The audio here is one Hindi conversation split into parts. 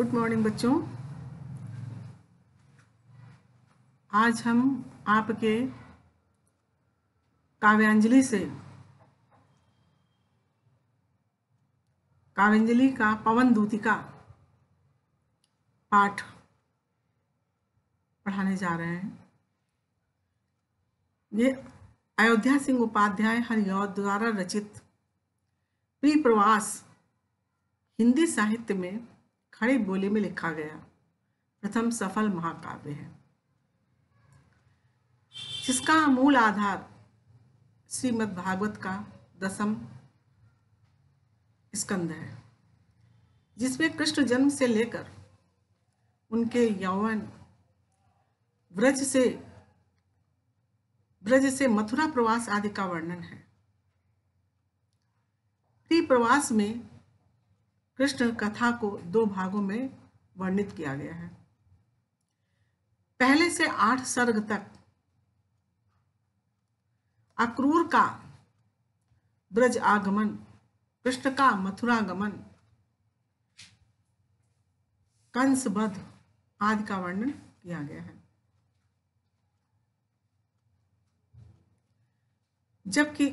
गुड मॉर्निंग बच्चों आज हम आपके काव्यांजलि से काव्यांजलि का पवन दूतिका पाठ पढ़ाने जा रहे हैं ये अयोध्या सिंह उपाध्याय हरियौद द्वारा रचित प्री प्रवास हिंदी साहित्य में खड़ी बोली में लिखा गया प्रथम सफल महाकाव्य है जिसका मूल आधार श्रीमद् भागवत का दसम स्कंद है जिसमें कृष्ण जन्म से लेकर उनके यौवन व्रज से ब्रज से मथुरा प्रवास आदि का वर्णन है प्रवास में कृष्ण कथा को दो भागों में वर्णित किया गया है पहले से आठ सर्ग तक अक्रूर का ब्रज आगमन कृष्ण का मथुरागमन बध आदि का वर्णन किया गया है जबकि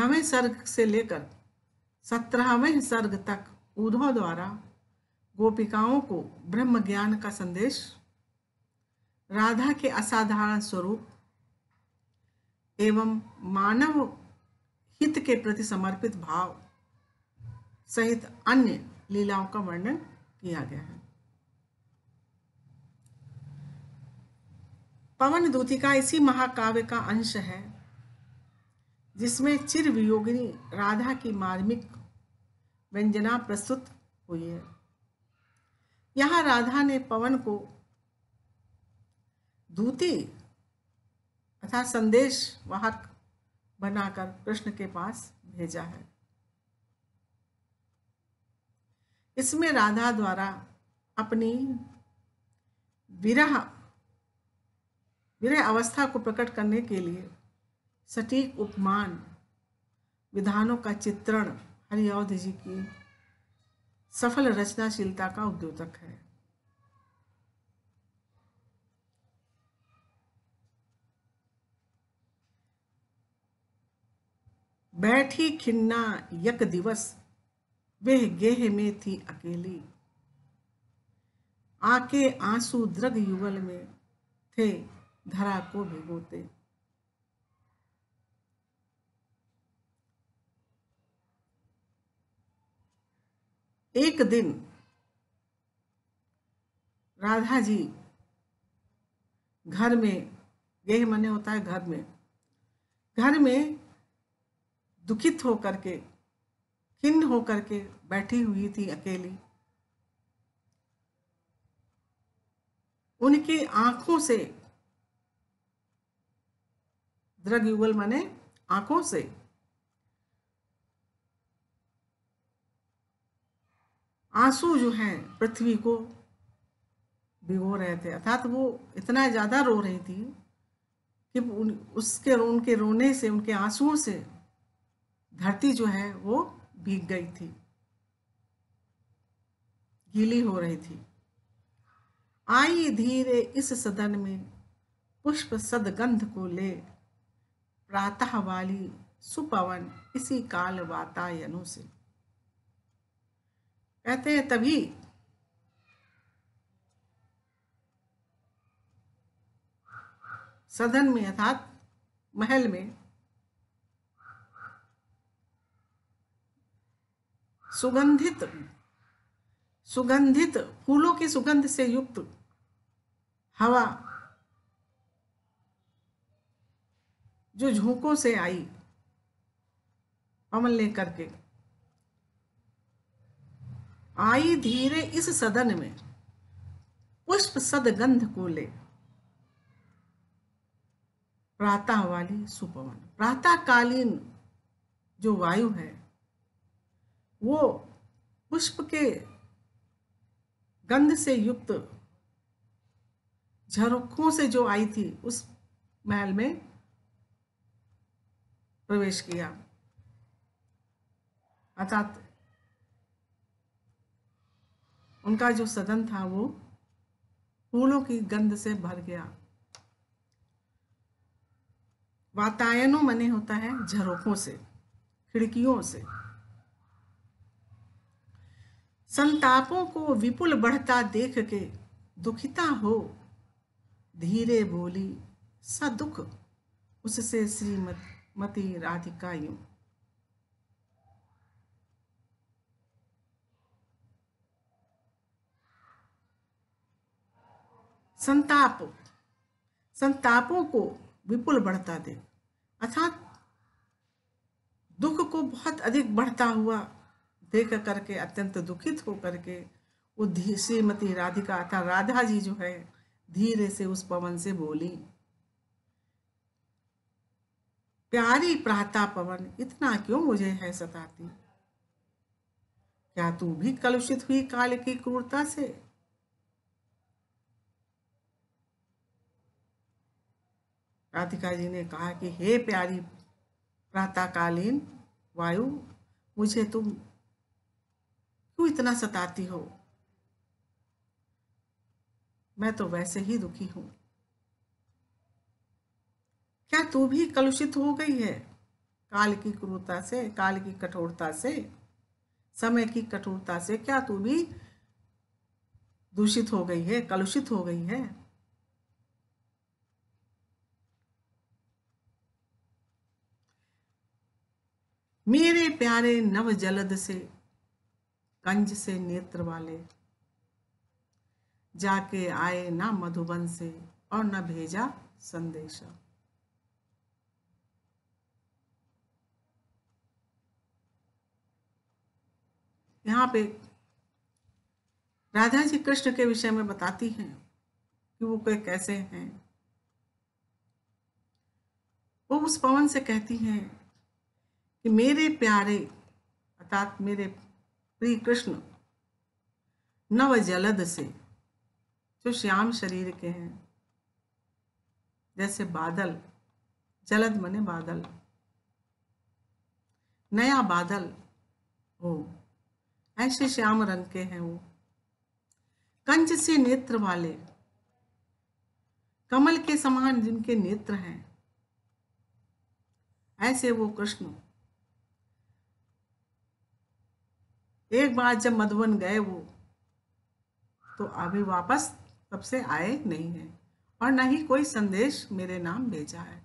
नवे सर्ग से लेकर सत्रहवें सर्ग तक उद्धव द्वारा गोपिकाओं को ब्रह्म ज्ञान का संदेश राधा के असाधारण स्वरूप एवं मानव हित के प्रति समर्पित भाव सहित अन्य लीलाओं का वर्णन किया गया है पवन दूतिका इसी महाकाव्य का अंश है जिसमें चिर वियोगिनी राधा की मार्मिक व्यंजना प्रस्तुत हुई है यहाँ राधा ने पवन को दूती अर्थात संदेश वाहक बनाकर कृष्ण के पास भेजा है इसमें राधा द्वारा अपनी विरह विरह अवस्था को प्रकट करने के लिए सटीक उपमान विधानों का चित्रण हरिऔध जी की सफल रचनाशीलता का उद्योतक है बैठी खिन्ना यक दिवस वह गेह में थी अकेली आके आंसू द्रग युगल में थे धरा को भिगोते एक दिन राधा जी घर में यही मने होता है घर में घर में दुखित होकर के खिन्न होकर के बैठी हुई थी अकेली उनकी आंखों से द्रग युगल मने आंखों से आंसू जो हैं पृथ्वी को भिगो रहे थे अर्थात वो इतना ज़्यादा रो रही थी कि उसके उनके रोने से उनके आंसुओं से धरती जो है वो भीग गई थी गीली हो रही थी आई धीरे इस सदन में पुष्प सदगंध को ले प्रातः वाली सुपवन इसी काल वातायनों से कहते हैं तभी सदन में अर्थात महल में सुगंधित सुगंधित फूलों की सुगंध से युक्त हवा जो झोंकों से आई अमल ले करके आई धीरे इस सदन में पुष्प सदगंध को ले प्रातः वाली सुपवन प्रातःकालीन जो वायु है वो पुष्प के गंध से युक्त झरोखों से जो आई थी उस महल में प्रवेश किया अर्थात उनका जो सदन था वो फूलों की गंध से भर गया वातायनों मने होता है झरोखों से खिड़कियों से संतापों को विपुल बढ़ता देख के दुखिता हो धीरे बोली सदुख उससे श्रीमती मती राधिका यूं संताप संतापों को विपुल बढ़ता दे अर्थात दुख को बहुत अधिक बढ़ता हुआ देख करके अत्यंत दुखित हो करके वो श्रीमती राधिका अर्थात राधा जी जो है धीरे से उस पवन से बोली प्यारी प्राता पवन इतना क्यों मुझे है सताती क्या तू भी कलुषित हुई काल की क्रूरता से राधिका जी ने कहा कि हे प्यारी प्रातःकालीन वायु मुझे तुम क्यों इतना सताती हो मैं तो वैसे ही दुखी हूं क्या तू भी कलुषित हो गई है काल की क्रूरता से काल की कठोरता से समय की कठोरता से क्या तू भी दूषित हो गई है कलुषित हो गई है मेरे प्यारे नव जलद से कंज से नेत्र वाले जाके आए ना मधुबन से और ना भेजा संदेशा यहाँ पे राधा जी कृष्ण के विषय में बताती हैं कि वो कैसे हैं वो उस पवन से कहती हैं कि मेरे प्यारे अर्थात मेरे प्रिय कृष्ण नव जलद से जो श्याम शरीर के हैं जैसे बादल जलद मने बादल नया बादल हो ऐसे श्याम रंग के हैं वो कंच से नेत्र वाले कमल के समान जिनके नेत्र हैं ऐसे वो कृष्ण एक बार जब मधुबन गए वो तो अभी वापस तब से आए नहीं है और न ही कोई संदेश मेरे नाम भेजा है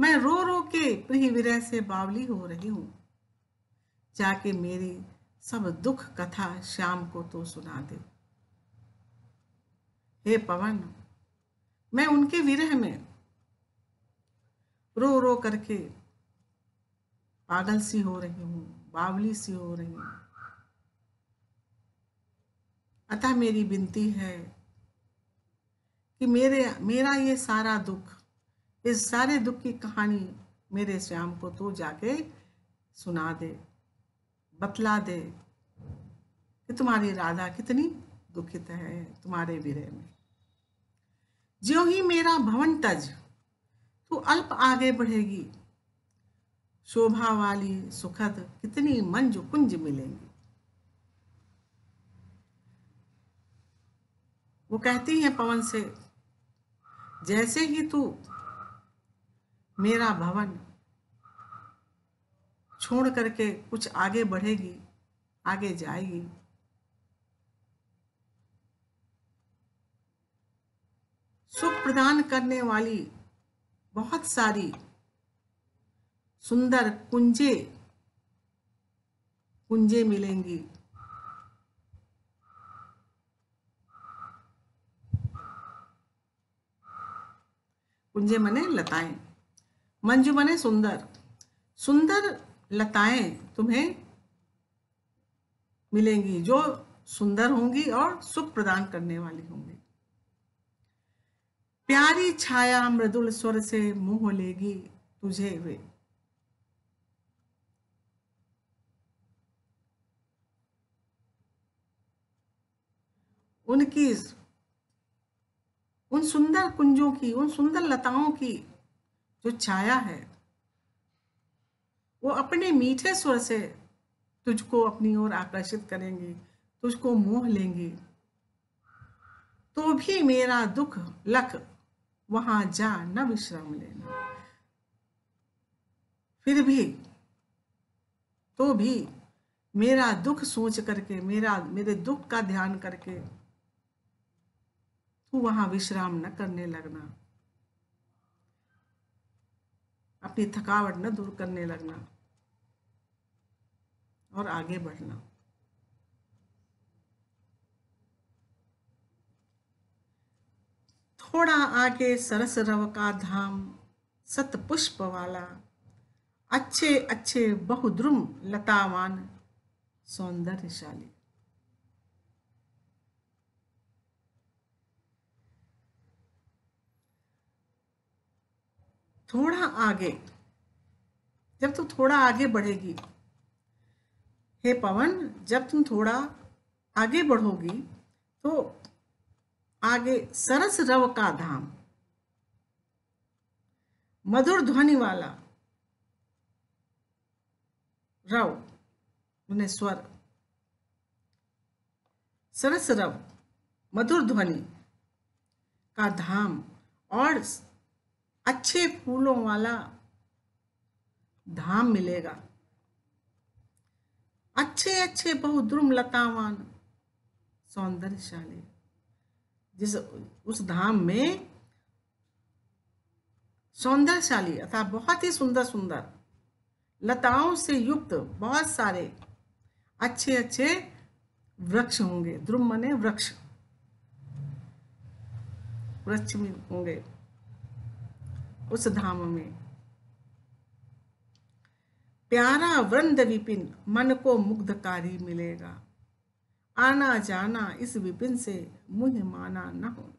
मैं रो रो के प्रिय विरह से बावली हो रही हूं जाके मेरी सब दुख कथा श्याम को तो सुना दे हे पवन मैं उनके विरह में रो रो करके पागल सी हो रही हूं बावली सी हो रही हूँ अतः मेरी विनती है कि मेरे मेरा ये सारा दुख इस सारे दुख की कहानी मेरे श्याम को तू जाके सुना दे बतला दे कि तुम्हारी राधा कितनी दुखित है तुम्हारे विरह में ज्यो ही मेरा भवन तज तू अल्प आगे बढ़ेगी शोभा वाली सुखद कितनी मंज कुंज मिलेंगी वो कहती है पवन से जैसे ही तू मेरा भवन छोड़ करके कुछ आगे बढ़ेगी आगे जाएगी सुख प्रदान करने वाली बहुत सारी सुंदर कुंजे कुंजे मिलेंगी कुंजे मने लताएं मंजू मने सुंदर सुंदर लताएं तुम्हें मिलेंगी जो सुंदर होंगी और सुख प्रदान करने वाली होंगी प्यारी छाया मृदुल स्वर से मुंह लेगी तुझे वे उनकी उन सुंदर कुंजों की उन सुंदर लताओं की जो छाया है वो अपने मीठे स्वर से तुझको अपनी ओर आकर्षित करेंगी तुझको मोह लेंगी तो भी मेरा दुख लख वहां जा न विश्राम लेना फिर भी तो भी मेरा दुख सोच करके मेरा मेरे दुख का ध्यान करके तू वहां विश्राम न करने लगना अपनी थकावट न दूर करने लगना और आगे बढ़ना थोड़ा आगे सरस रव का धाम सत पुष्प वाला अच्छे अच्छे बहुद्रुम लतावान सौंदर्यशाली थोड़ा आगे जब तुम थोड़ा आगे बढ़ेगी हे पवन जब तुम थोड़ा आगे बढ़ोगी तो आगे सरस रव का धाम मधुर ध्वनि वाला रव उन्हें स्वर सरस रव मधुर ध्वनि का धाम और अच्छे फूलों वाला धाम मिलेगा अच्छे अच्छे बहुद्रुम लतावान सौंदर्यशाली जिस उस धाम में सौंदर्यशाली अर्थात बहुत ही सुंदर सुंदर लताओं से युक्त बहुत सारे अच्छे अच्छे वृक्ष होंगे द्रुम मने वृक्ष वृक्ष होंगे उस धाम में प्यारा वृंद विपिन मन को मुग्धकारी मिलेगा आना जाना इस विपिन से मुंह माना न होना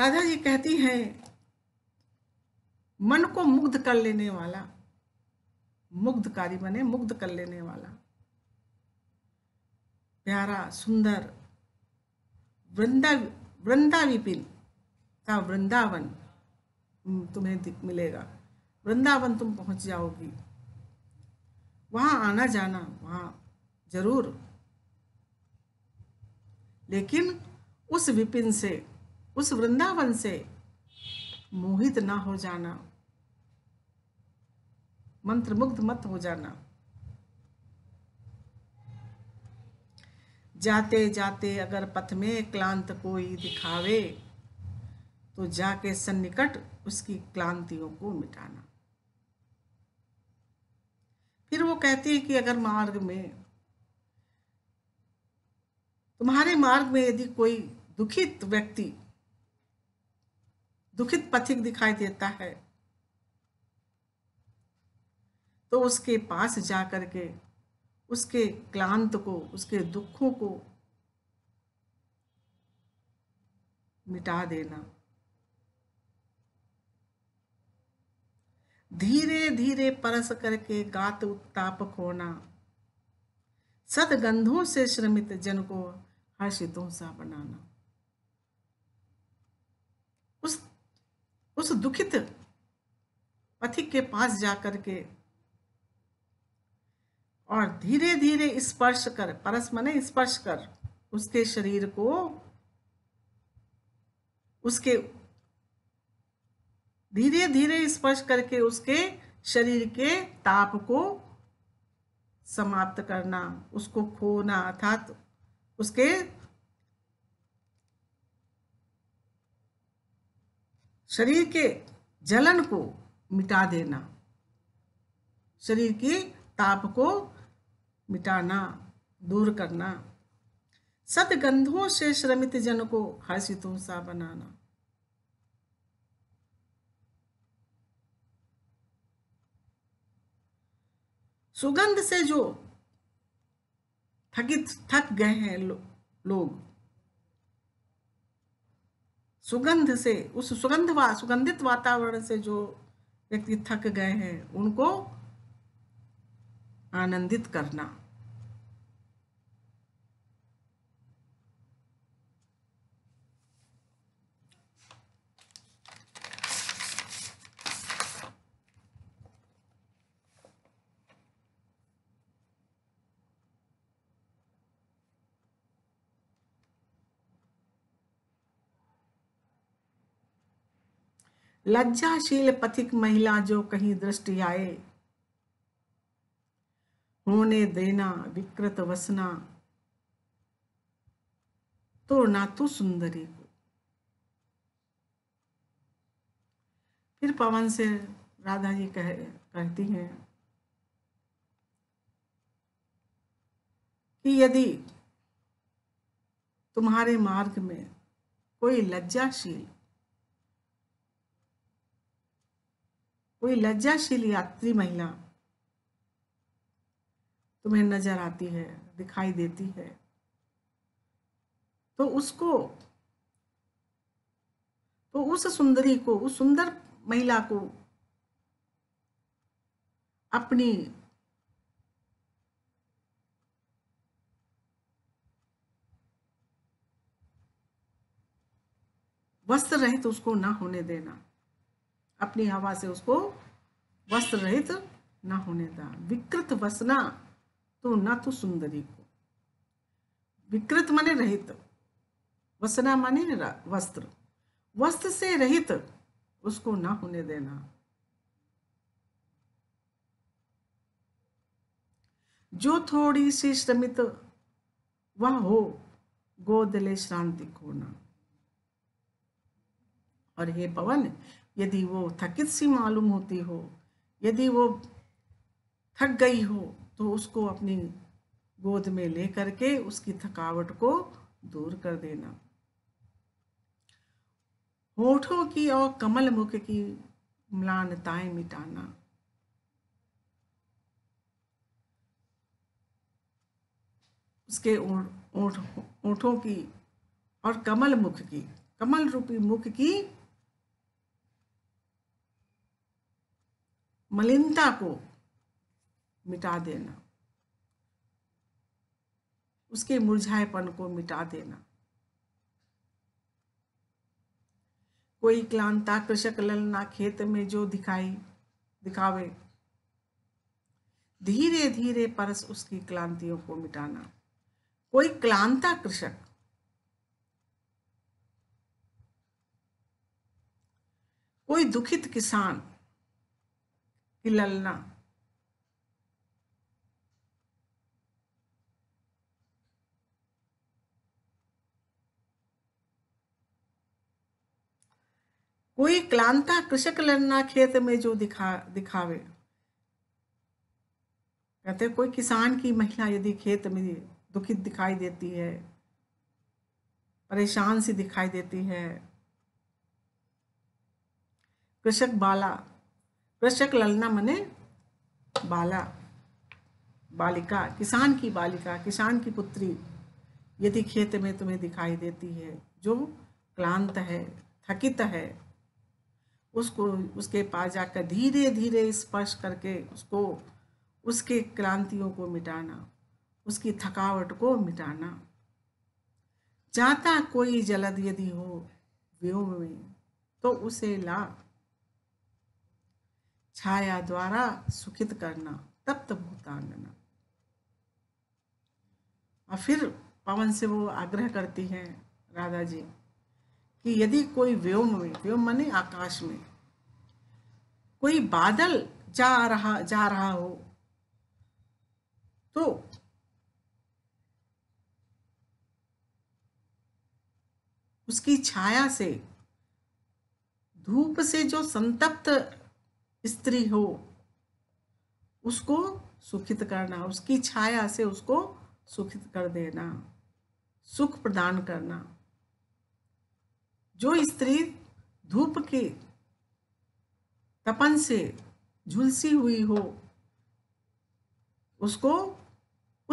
राधा जी कहती हैं मन को मुग्ध कर लेने वाला मुग्धकारी बने मुग्ध कर लेने वाला प्यारा सुंदर वृंदा वृंदा विपिन का वृंदावन तुम्हें मिलेगा वृंदावन तुम पहुंच जाओगी वहां आना जाना वहां जरूर लेकिन उस विपिन से उस वृंदावन से मोहित ना हो जाना मंत्रमुग्ध मत हो जाना जाते जाते अगर पथ में क्लांत कोई दिखावे तो जाके सन्निकट उसकी क्लांतियों को मिटाना फिर वो कहती है कि अगर मार्ग में तुम्हारे मार्ग में यदि कोई दुखित व्यक्ति दुखित पथिक दिखाई देता है तो उसके पास जा कर के उसके क्लांत को उसके दुखों को मिटा देना धीरे धीरे परस करके गात उत्ताप खोना सदगंधों से श्रमित जन को हर्षितों सा बनाना उस उस दुखित पथिक के पास जाकर के और धीरे धीरे स्पर्श कर परस मने स्पर्श कर उसके शरीर को उसके धीरे धीरे स्पर्श करके उसके शरीर के ताप को समाप्त करना उसको खोना अर्थात उसके शरीर के जलन को मिटा देना शरीर के ताप को मिटाना दूर करना सदगंधों से श्रमित जन को हर्षितों सा बनाना सुगंध से जो थकित थक गए हैं लो, लोग सुगंध से उस सुगंध वा सुगंधित वातावरण से जो व्यक्ति थक गए हैं उनको आनंदित करना लज्जाशील पथिक महिला जो कहीं दृष्टि आए होने देना विकृत वसना तोड़ना तू सुंदरी को फिर पवन से राधा जी कह कहती हैं कि यदि तुम्हारे मार्ग में कोई लज्जाशील कोई लज्जाशील यात्री महिला तुम्हें नजर आती है दिखाई देती है तो उसको तो उस सुंदरी को उस सुंदर महिला को अपनी वस्त्र रहित तो उसको ना होने देना अपनी हवा से उसको वस्त्र रहित न होने दा विकृत वसना तो न तो सुंदरी को विकृत माने रहित वसना माने वस्त्र वस्त्र से रहित उसको ना होने देना जो थोड़ी सी श्रमित वह हो गोदले को खोना और हे पवन यदि वो थकित सी मालूम होती हो यदि वो थक गई हो तो उसको अपनी गोद में ले करके उसकी थकावट को दूर कर देना होठों की और कमल मुख की म्लानताएं मिटाना उसके उठ, उठ, की और कमल मुख की कमल रूपी मुख की मलिनता को मिटा देना उसके मुरझाएपन को मिटा देना कोई क्लांता कृषक ललना खेत में जो दिखाई दिखावे धीरे धीरे परस उसकी क्लांतियों को मिटाना कोई क्लांता कृषक कोई दुखित किसान ललना कोई क्लांता कृषक लड़ना खेत में जो दिखा दिखावे कहते कोई किसान की महिला यदि खेत में दुखित दिखाई देती है परेशान सी दिखाई देती है कृषक बाला त्वचक ललना मने बाला बालिका किसान की बालिका किसान की पुत्री यदि खेत में तुम्हें दिखाई देती है जो क्लांत है थकित है उसको उसके पास जाकर धीरे धीरे स्पर्श करके उसको उसके क्रांतियों को मिटाना उसकी थकावट को मिटाना जाता कोई जलद यदि हो व्योम में तो उसे ला छाया द्वारा सुखित करना तप्त भूतांगना और फिर पवन से वो आग्रह करती हैं राधा जी कि यदि कोई व्योम में व्योम मने आकाश में कोई बादल जा रहा जा रहा हो तो उसकी छाया से धूप से जो संतप्त स्त्री हो उसको सुखित करना उसकी छाया से उसको सुखित कर देना सुख प्रदान करना जो स्त्री धूप के तपन से झुलसी हुई हो उसको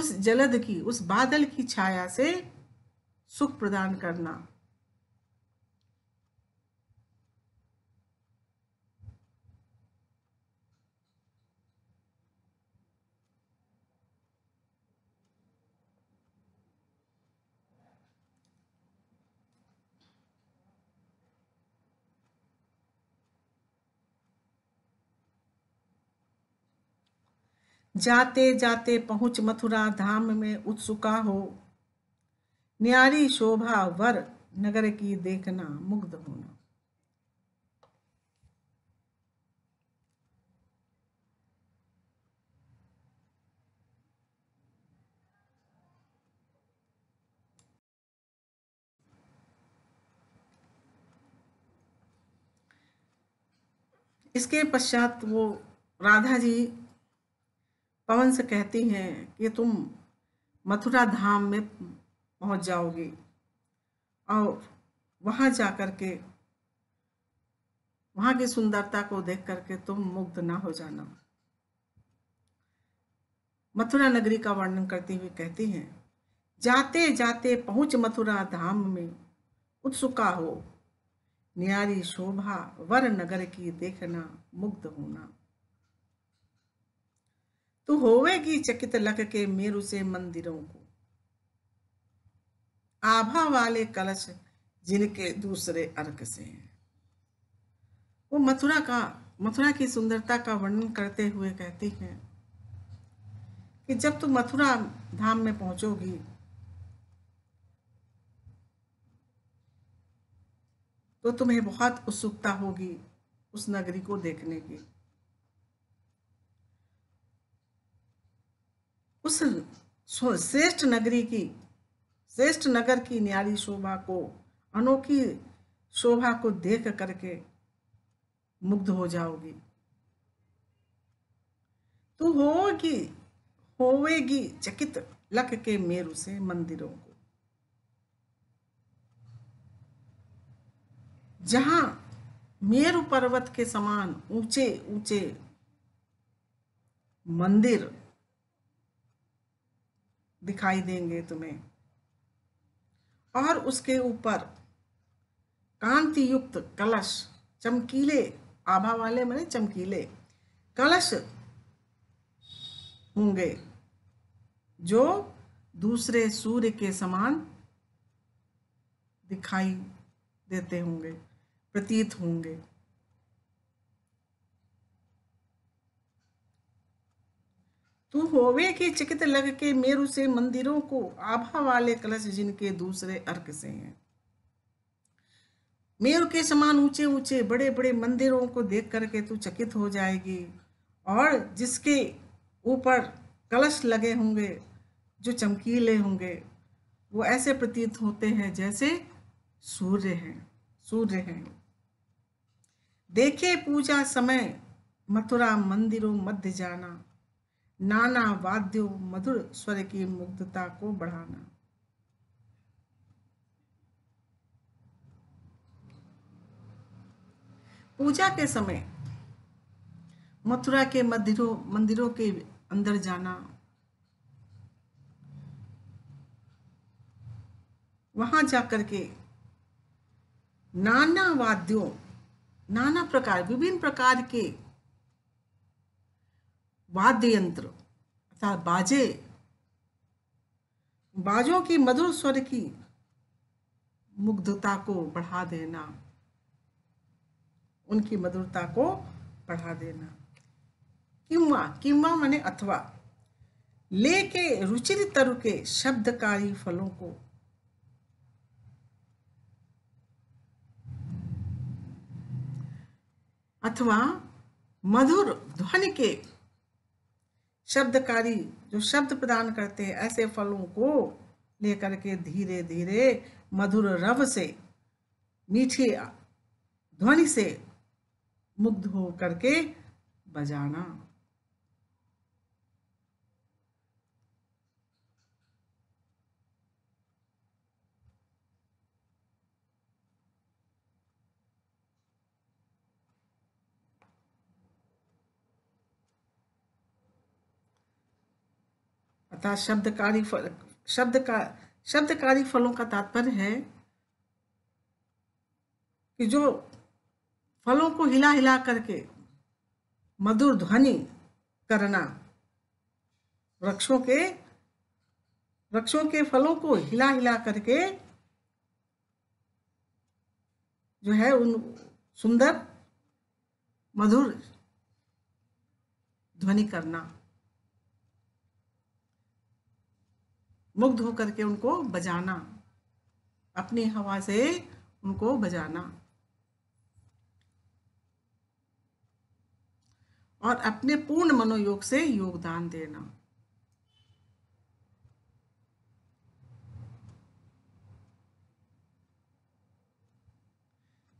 उस जलद की उस बादल की छाया से सुख प्रदान करना जाते जाते पहुंच मथुरा धाम में उत्सुका हो न्यारी शोभा वर नगर की देखना मुग्ध होना इसके पश्चात वो राधा जी पवन से कहती हैं कि तुम मथुरा धाम में पहुंच जाओगी और वहाँ जा कर के वहां की सुंदरता को देख करके तुम मुग्ध ना हो जाना मथुरा नगरी का वर्णन करती हुई कहती हैं जाते जाते पहुँच मथुरा धाम में उत्सुका हो न्यारी शोभा वर नगर की देखना मुग्ध होना तू होवेगी चकित लख के मेरु से मंदिरों को आभा वाले कलश जिनके दूसरे अर्क से हैं वो मथुरा का मथुरा की सुंदरता का वर्णन करते हुए कहती हैं कि जब तुम मथुरा धाम में पहुंचोगी तो तुम्हें बहुत उत्सुकता होगी उस नगरी को देखने की उस श्रेष्ठ नगरी की श्रेष्ठ नगर की न्यारी शोभा को अनोखी शोभा को देख करके मुग्ध हो जाओगी तू होगी होवेगी चकित लक के मेरु से मंदिरों को जहां मेरु पर्वत के समान ऊंचे ऊंचे मंदिर दिखाई देंगे तुम्हें और उसके ऊपर कांति युक्त कलश चमकीले आभा वाले मैंने चमकीले कलश होंगे जो दूसरे सूर्य के समान दिखाई देते होंगे प्रतीत होंगे तू होवे के चकित लग के मेरु से मंदिरों को आभा वाले कलश जिनके दूसरे अर्क से हैं मेरु के समान ऊंचे ऊंचे बड़े बड़े मंदिरों को देख करके तू चकित हो जाएगी और जिसके ऊपर कलश लगे होंगे जो चमकीले होंगे वो ऐसे प्रतीत होते हैं जैसे सूर्य हैं सूर्य हैं देखे पूजा समय मथुरा मंदिरों मध्य जाना नाना वाद्यों मधुर स्वर की मुग्धता को बढ़ाना पूजा के समय मथुरा के मंदिरों मंदिरों के अंदर जाना वहां जाकर के नाना वाद्यों नाना प्रकार विभिन्न प्रकार के वाद्य यंत्र अर्थात बाजे बाजों की मधुर स्वर की मुग्धता को बढ़ा देना उनकी मधुरता को बढ़ा देना किम्वा किम्वा माने अथवा ले के रुचिर तरु के शब्दकारी फलों को अथवा मधुर ध्वनि के शब्दकारी जो शब्द प्रदान करते हैं ऐसे फलों को लेकर के धीरे धीरे मधुर रव से मीठे ध्वनि से मुग्ध हो करके बजाना अर्थात शब्दकारी फल शब्द का शब्दकारी फलों का तात्पर्य है कि जो फलों को हिला हिला करके मधुर ध्वनि करना वृक्षों के वृक्षों के फलों को हिला हिला करके जो है उन सुंदर मधुर ध्वनि करना मुग्ध होकर के उनको बजाना अपनी हवा से उनको बजाना और अपने पूर्ण मनोयोग से योगदान देना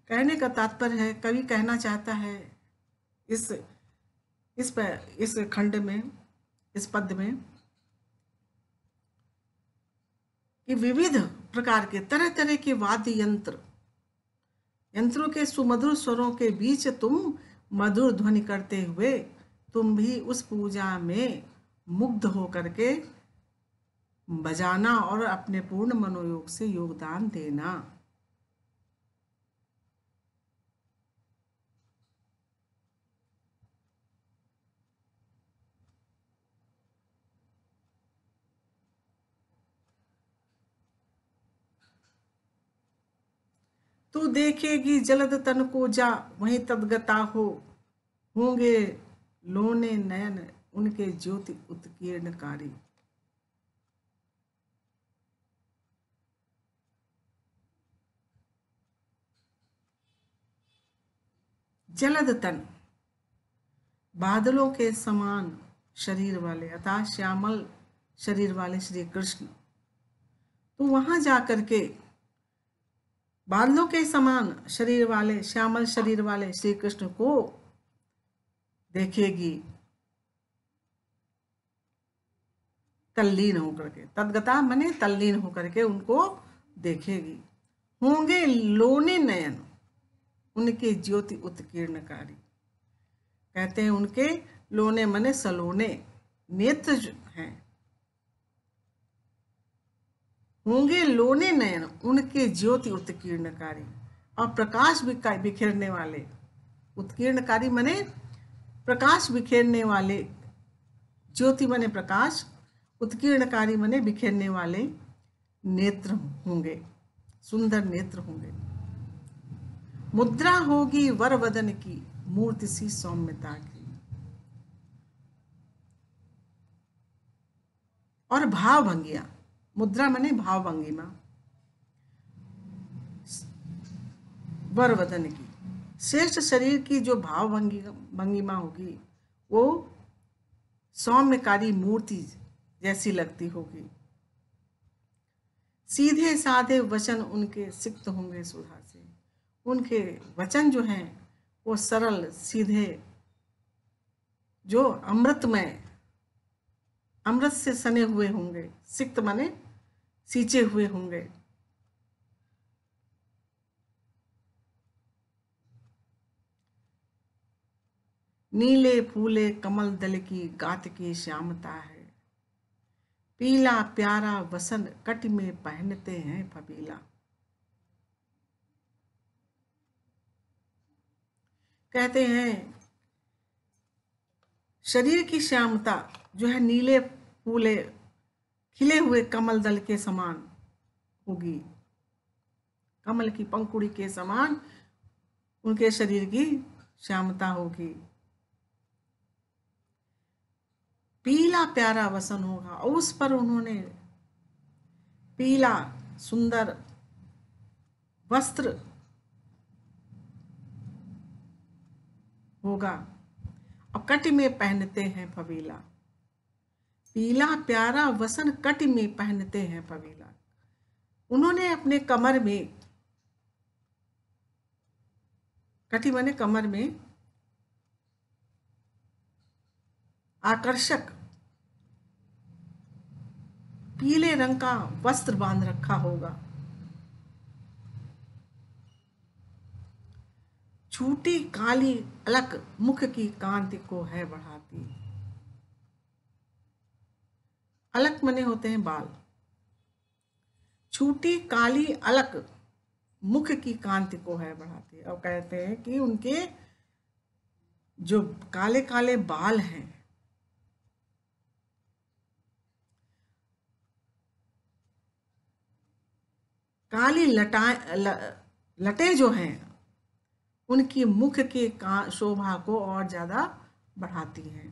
कहने का तात्पर्य है कवि कहना चाहता है इस इस पर इस खंड में इस पद में कि विविध प्रकार के तरह तरह के वाद्य यंत्र यंत्रों के सुमधुर स्वरों के बीच तुम मधुर ध्वनि करते हुए तुम भी उस पूजा में मुग्ध होकर के बजाना और अपने पूर्ण मनोयोग से योगदान देना तू देखेगी जलद तन को जा वही तदगता हो होंगे लोने नयन उनके ज्योति उत्कीर्णकारी जलद तन बादलों के समान शरीर वाले अथा श्यामल शरीर वाले श्री कृष्ण तू वहां जाकर के बादलों के समान शरीर वाले श्यामल शरीर वाले श्री कृष्ण को देखेगी तल्लीन होकर के तदगता मने तल्लीन होकर के उनको देखेगी होंगे लोने नयन उनके ज्योति उत्कीर्णकारी कहते हैं उनके लोने मने सलोने नेत्र हैं होंगे लोने नयन उनके ज्योति उत्कीर्णकारी और प्रकाश बिखेरने वाले उत्कीर्णकारी मने प्रकाश बिखेरने वाले ज्योति मने प्रकाश उत्कीर्णकारी मने बिखेरने वाले नेत्र होंगे सुंदर नेत्र होंगे मुद्रा होगी वर वदन की मूर्ति सी सौम्यता की और भाव भंगिया मुद्रा मने भाव भंगिमा वर वदन की श्रेष्ठ शरीर की जो भाव भंगी भंगिमा होगी वो सौम्यकारी मूर्ति जैसी लगती होगी सीधे साधे वचन उनके सिक्त होंगे सुधा से उनके वचन जो हैं वो सरल सीधे जो अमृत में अमृत से सने हुए होंगे सिक्त माने सींचे हुए होंगे नीले फूले कमल दल की गात की श्यामता है पीला प्यारा वसन कट में पहनते हैं फबीला कहते हैं शरीर की श्यामता जो है नीले फूले खिले हुए कमल दल के समान होगी कमल की पंखुड़ी के समान उनके शरीर की श्यामता होगी पीला प्यारा वसन होगा और उस पर उन्होंने पीला सुंदर वस्त्र होगा और कट में पहनते हैं फवीला पीला प्यारा वसन कट में पहनते हैं पवीला उन्होंने अपने कमर में कटी माने कमर में आकर्षक पीले रंग का वस्त्र बांध रखा होगा छूटी काली अलक मुख की कांति को है बढ़ाती अलक मने होते हैं बाल छूटी काली अलक मुख की कांति को है बढ़ाती है और कहते हैं कि उनके जो काले काले बाल हैं काली लटाए ल, लटे जो हैं उनकी मुख की शोभा को और ज़्यादा बढ़ाती हैं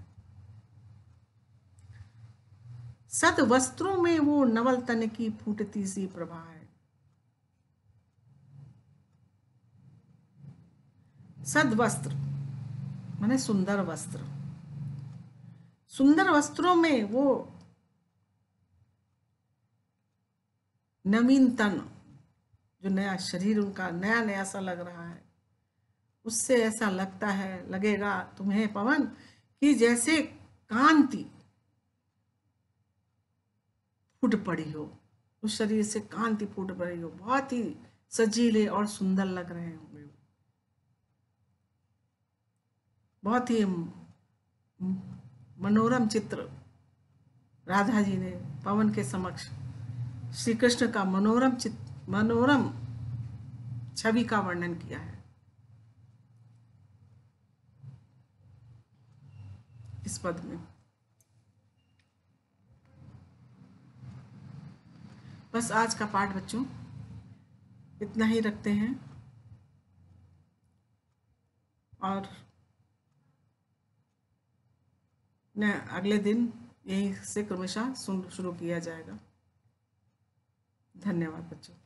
सत वस्त्रों में वो नवल तन की फूटती सी प्रभा है सद वस्त्र माने सुंदर वस्त्र सुंदर वस्त्रों में वो नवीन तन जो नया शरीर उनका नया नया सा लग रहा है उससे ऐसा लगता है लगेगा तुम्हें पवन कि जैसे कांति फूट पड़ी हो उस शरीर से कांति फूट पड़ी हो बहुत ही सजीले और सुंदर लग रहे होंगे बहुत ही मनोरम चित्र राधा जी ने पवन के समक्ष श्री कृष्ण का मनोरम चित्र मनोरम छवि का वर्णन किया है इस पद में बस आज का पाठ बच्चों इतना ही रखते हैं और न अगले दिन यहीं से क्रमशः शुरू किया जाएगा धन्यवाद बच्चों